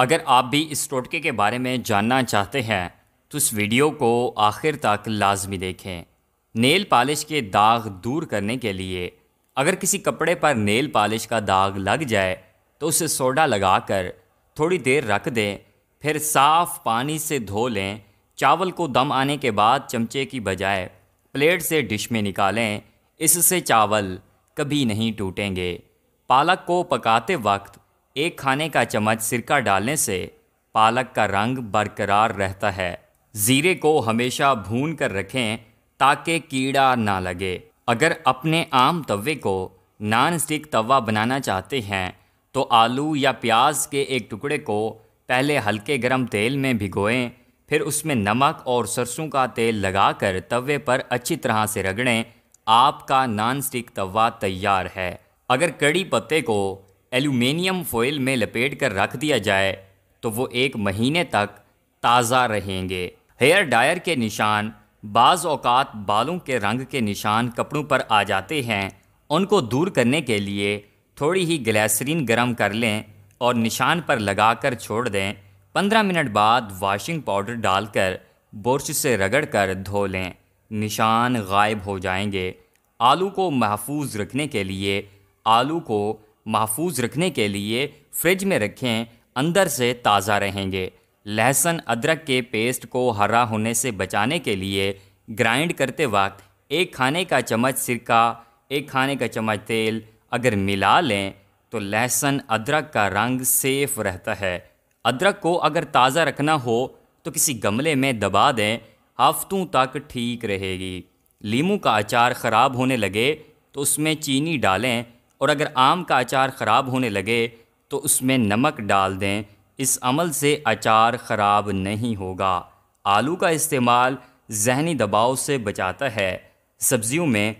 अगर आप भी इस टोटके के बारे में जानना चाहते हैं तो इस वीडियो को आखिर तक लाजमी देखें नेल पालिश के दाग दूर करने के लिए अगर किसी कपड़े पर नेल पालिश का दाग लग जाए तो उसे सोडा लगाकर थोड़ी देर रख दें फिर साफ़ पानी से धो लें चावल को दम आने के बाद चमचे की बजाय प्लेट से डिश में निकालें इससे चावल कभी नहीं टूटेंगे पालक को पकाते वक्त एक खाने का चम्मच सिरका डालने से पालक का रंग बरकरार रहता है ज़ीरे को हमेशा भून कर रखें ताकि कीड़ा ना लगे अगर अपने आम तवे को नान स्टिक तवा बनाना चाहते हैं तो आलू या प्याज के एक टुकड़े को पहले हल्के गर्म तेल में भिगोएं फिर उसमें नमक और सरसों का तेल लगाकर तवे पर अच्छी तरह से रगड़ें आपका नान स्टिक तवा तैयार है अगर कड़ी पत्ते को एल्यूमिनियम फोइल में लपेट कर रख दिया जाए तो वो एक महीने तक ताज़ा रहेंगे हेयर डायर के निशान बाज़ अवकात बालों के रंग के निशान कपड़ों पर आ जाते हैं उनको दूर करने के लिए थोड़ी ही ग्लैसरीन गर्म कर लें और निशान पर लगा कर छोड़ दें पंद्रह मिनट बाद वाशिंग पाउडर डालकर बुरश से रगड़ कर धो लें निशान गायब हो जाएंगे आलू को महफूज रखने के लिए आलू को महफूज रखने के लिए फ्रिज में रखें अंदर से ताज़ा रहेंगे लहसुन अदरक के पेस्ट को हरा होने से बचाने के लिए ग्राइंड करते वक्त एक खाने का चम्मच सिरका एक खाने का चम्मच तेल अगर मिला लें तो लहसुन अदरक का रंग सेफ रहता है अदरक को अगर ताज़ा रखना हो तो किसी गमले में दबा दें हफ्तों तक ठीक रहेगी लीमू का अचार ख़राब होने लगे तो उसमें चीनी डालें और अगर आम का अचार ख़राब होने लगे तो उसमें नमक डाल दें इस अमल से अचार ख़राब नहीं होगा आलू का इस्तेमाल जहनी दबाव से बचाता है सब्जियों में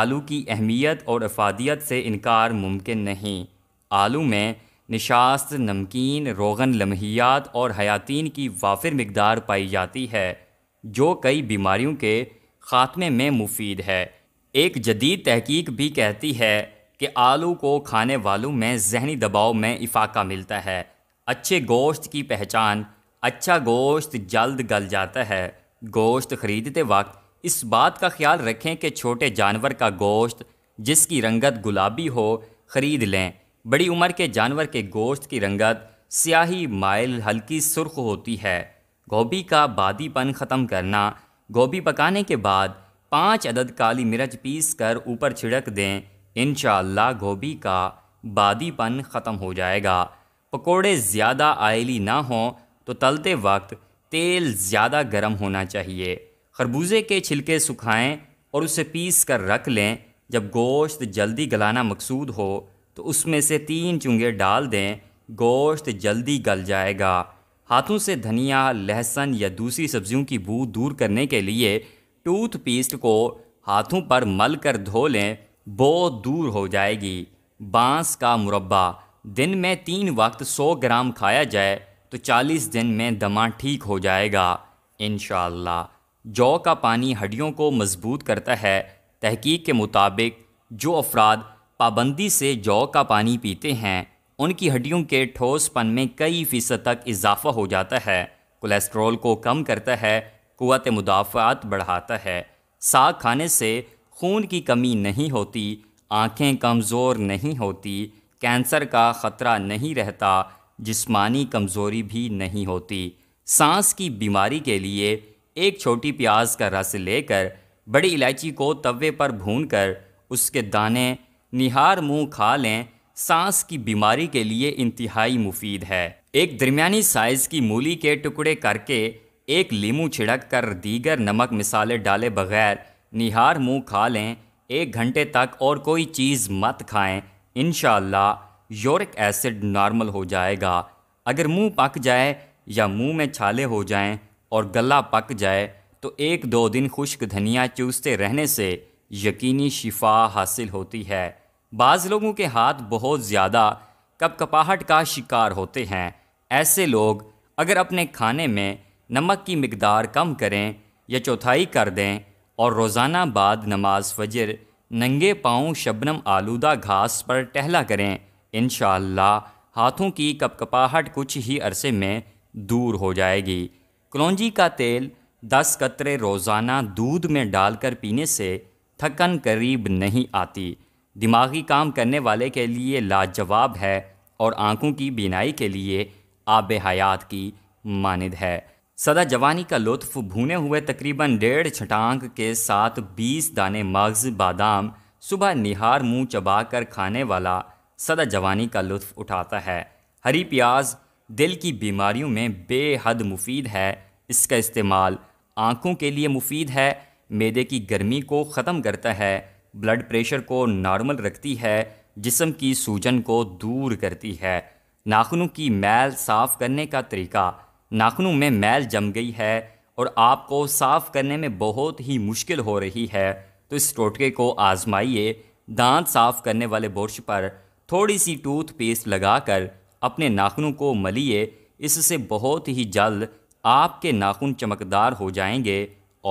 आलू की अहमियत और अफादियत से इनकार मुमकिन नहीं आलू में निशास्त नमकीन रोगन लम्हियात और हयातीन की वाफिर मकदार पाई जाती है जो कई बीमारियों के ख़ात्मे में मुफीद है एक जदीद तहकीक भी कहती है कि आलू को खाने वालों में जहनी दबाव में इफाका मिलता है अच्छे गोश्त की पहचान अच्छा गोश्त जल्द गल जाता है गोश्त खरीदते वक्त इस बात का ख्याल रखें कि छोटे जानवर का गोश्त जिसकी रंगत गुलाबी हो ख़रीद लें बड़ी उम्र के जानवर के गोश्त की रंगत स्याही माइल हल्की सुर्ख होती है गोभी का बादीपन ख़त्म करना गोभी पकाने के बाद पाँच अदद काली मिर्च पीस कर ऊपर छिड़क दें इन गोभी का बादीपन ख़त्म हो जाएगा पकोड़े ज़्यादा आयली ना हों तो तलते वक्त तेल ज़्यादा गर्म होना चाहिए खरबूजे के छिलके सुखाएं और उसे पीस कर रख लें जब गोश्त जल्दी गलाना मकसूद हो तो उसमें से तीन चुंगे डाल दें गोश्त जल्दी गल जाएगा हाथों से धनिया लहसन या दूसरी सब्जियों की बू दूर करने के लिए टूथ को हाथों पर मल कर धो लें बो दूर हो जाएगी बांस का मुरबा दिन में तीन वक्त 100 ग्राम खाया जाए तो 40 दिन में दमा ठीक हो जाएगा इन जौ का पानी हड्डियों को मजबूत करता है तहकीक के मुताबिक जो अफराद पाबंदी से जौ का पानी पीते हैं उनकी हड्डियों के ठोसपन में कई फ़ीसद तक इजाफा हो जाता है कोलेस्ट्रॉल को कम करता है क़वत मुदाफ़ात बढ़ाता है साग खाने से खून की कमी नहीं होती आँखें कमज़ोर नहीं होती कैंसर का ख़तरा नहीं रहता जिस्मानी कमज़ोरी भी नहीं होती सांस की बीमारी के लिए एक छोटी प्याज का रस लेकर बड़ी इलायची को तवे पर भूनकर उसके दाने निहार मुंह खा लें सांस की बीमारी के लिए इंतहाई मुफीद है एक दरमियानी साइज़ की मूली के टुकड़े करके एक लीमू छिड़क कर दीगर नमक मिसाले डाले बगैर निहार मुंह खा लें एक घंटे तक और कोई चीज़ मत खाएं इन यूरिक एसिड नॉर्मल हो जाएगा अगर मुंह पक जाए या मुंह में छाले हो जाएं और गला पक जाए तो एक दो दिन खुश्क धनिया चूसते रहने से यकीनी शिफा हासिल होती है बाज़ लोगों के हाथ बहुत ज़्यादा कपकपाहट का शिकार होते हैं ऐसे लोग अगर अपने खाने में नमक की मकदार कम करें या चौथाई कर दें और रोज़ाना बाद नमाज फजर नंगे पाँव शबनम आलूदा घास पर टहला करें इन हाथों की कपकपाहट कुछ ही अरसे में दूर हो जाएगी कलौजी का तेल दस कतरे रोज़ाना दूध में डालकर पीने से थकन करीब नहीं आती दिमागी काम करने वाले के लिए लाजवाब है और आंखों की बीनाई के लिए आब हयात की मानद है सदा जवानी का लुत्फ भुने हुए तकरीबन डेढ़ छटांक के साथ बीस दाने मग्ज़ बादाम सुबह निहार मुंह चबाकर खाने वाला सदा जवानी का लुत्फ उठाता है हरी प्याज दिल की बीमारियों में बेहद मुफीद है इसका इस्तेमाल आँखों के लिए मुफीद है मेदे की गर्मी को ख़त्म करता है ब्लड प्रेशर को नॉर्मल रखती है जिसम की सूजन को दूर करती है नाखूनों की मैल साफ़ करने का तरीका नाखनों में मैल जम गई है और आपको साफ़ करने में बहुत ही मुश्किल हो रही है तो इस टोटके को आजमाइए दांत साफ़ करने वाले बुरश पर थोड़ी सी टूथपेस्ट लगाकर अपने नाखनों को मलिए इससे बहुत ही जल्द आपके नाखून चमकदार हो जाएंगे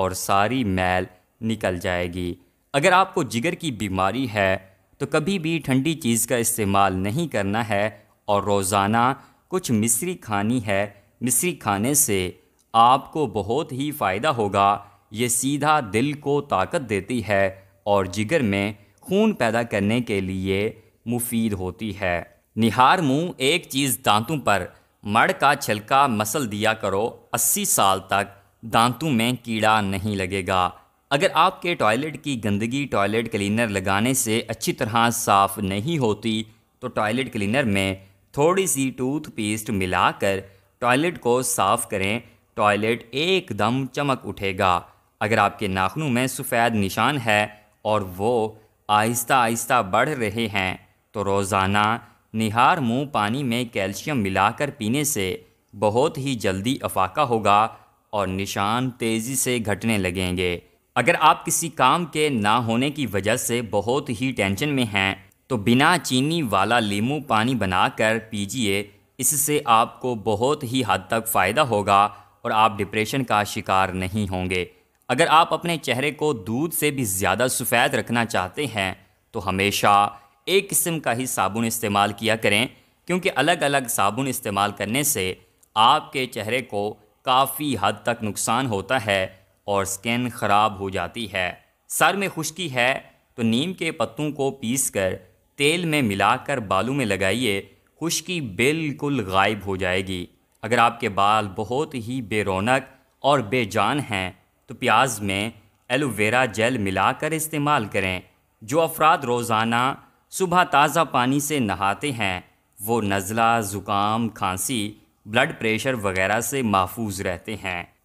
और सारी मैल निकल जाएगी अगर आपको जिगर की बीमारी है तो कभी भी ठंडी चीज़ का इस्तेमाल नहीं करना है और रोज़ाना कुछ मिश्री खानी है मिश्री खाने से आपको बहुत ही फ़ायदा होगा ये सीधा दिल को ताकत देती है और जिगर में खून पैदा करने के लिए मुफीद होती है निहार मुंह एक चीज़ दांतों पर मड़ का छिलका मसल दिया करो 80 साल तक दांतों में कीड़ा नहीं लगेगा अगर आपके टॉयलेट की गंदगी टॉयलेट क्लीनर लगाने से अच्छी तरह साफ़ नहीं होती तो टॉयलेट क्लीनर में थोड़ी सी टूथ पेस्ट मिलाकर टॉयलेट को साफ़ करें टॉयलेट एकदम चमक उठेगा अगर आपके नाखनों में सफ़ेद निशान है और वो आहिस्ता आहिस्ता बढ़ रहे हैं तो रोज़ाना निहार मुंह पानी में कैल्शियम मिलाकर पीने से बहुत ही जल्दी अफाका होगा और निशान तेज़ी से घटने लगेंगे अगर आप किसी काम के ना होने की वजह से बहुत ही टेंशन में हैं तो बिना चीनी वाला लीमू पानी बनाकर पीजिए इससे आपको बहुत ही हद तक फ़ायदा होगा और आप डिप्रेशन का शिकार नहीं होंगे अगर आप अपने चेहरे को दूध से भी ज़्यादा सफ़ेद रखना चाहते हैं तो हमेशा एक किस्म का ही साबुन इस्तेमाल किया करें क्योंकि अलग अलग साबुन इस्तेमाल करने से आपके चेहरे को काफ़ी हद तक नुकसान होता है और स्किन ख़राब हो जाती है सर में खुश्की है तो नीम के पत्तों को पीस कर तेल में मिलाकर बालू में लगाइए खुश्की बिल्कुल गायब हो जाएगी अगर आपके बाल बहुत ही बेरोनक और बेजान हैं तो प्याज में एलोवेरा जेल मिलाकर इस्तेमाल करें जो अफराद रोज़ाना सुबह ताज़ा पानी से नहाते हैं वो नज़ला ज़ुकाम खांसी ब्लड प्रेशर वगैरह से महफूज रहते हैं